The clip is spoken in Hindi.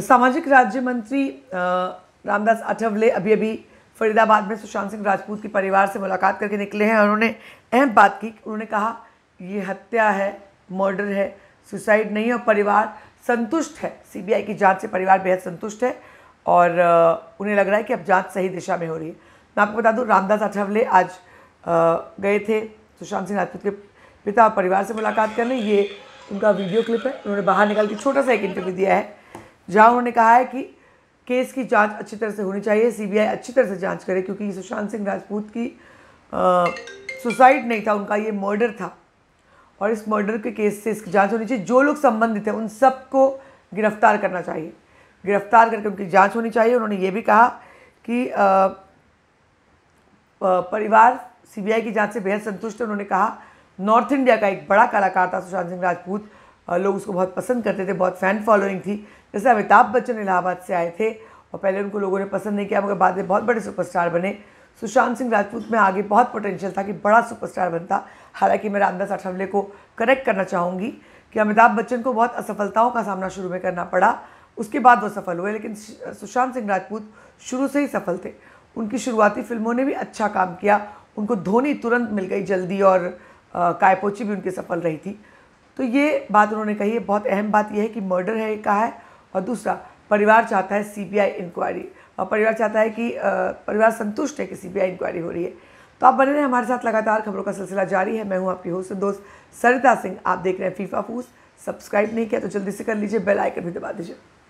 सामाजिक राज्य मंत्री रामदास अठवले अभी अभी फरीदाबाद में सुशांत सिंह राजपूत के परिवार से मुलाकात करके निकले हैं और उन्होंने अहम बात की उन्होंने कहा ये हत्या है मर्डर है सुसाइड नहीं है और परिवार संतुष्ट है सीबीआई की जांच से परिवार बेहद संतुष्ट है और उन्हें लग रहा है कि अब जांच सही दिशा में हो रही है मैं आपको बता दूं रामदास अठवले आज गए थे सुशांत सिंह राजपूत के पिता और परिवार से मुलाकात करने ये उनका वीडियो क्लिप है उन्होंने बाहर निकाल के छोटा सा एक इंटरव्यू दिया है जहां उन्होंने कहा है कि केस की जांच अच्छी तरह से होनी चाहिए सीबीआई अच्छी तरह से जांच करे क्योंकि सुशांत सिंह राजपूत की सुसाइड नहीं था उनका ये मर्डर था और इस मर्डर के केस से इसकी जांच होनी चाहिए जो लोग संबंधित हैं उन सबको गिरफ्तार करना चाहिए गिरफ्तार करके उनकी जाँच होनी चाहिए उन्होंने ये भी कहा कि आ, परिवार सीबीआई की जांच से बेहद संतुष्ट है उन्होंने कहा नॉर्थ इंडिया का एक बड़ा कलाकार था सुशांत सिंह राजपूत लोग उसको बहुत पसंद करते थे बहुत फ़ैन फॉलोइंग थी जैसे अमिताभ बच्चन इलाहाबाद से आए थे और पहले उनको लोगों ने पसंद नहीं किया मगर बाद में बहुत बड़े सुपरस्टार बने सुशांत सिंह राजपूत में आगे बहुत पोटेंशियल था कि बड़ा सुपरस्टार बनता हालांकि मैं रामदास अठावले को करेक्ट करना चाहूँगी कि अमिताभ बच्चन को बहुत असफलताओं का सामना शुरू में करना पड़ा उसके बाद वो सफल हुए लेकिन सुशांत सिंह राजपूत शुरू से ही सफल थे उनकी शुरुआती फिल्मों ने भी अच्छा काम किया उनको धोनी तुरंत मिल गई जल्दी और कायपोची भी उनकी सफल रही थी तो ये बात उन्होंने कही है बहुत अहम बात यह है कि मर्डर है कहा है और दूसरा परिवार चाहता है सीबीआई इंक्वायरी और परिवार चाहता है कि परिवार संतुष्ट है कि सीबीआई इंक्वायरी हो रही है तो आप बने रहे हमारे साथ लगातार खबरों का सिलसिला जारी है मैं हूँ आपकी होस्ट दोस्त सरिता सिंह आप देख रहे हैं फीफा फूस सब्सक्राइब नहीं किया तो जल्दी से कर लीजिए बेल आइकन भी दबा दीजिए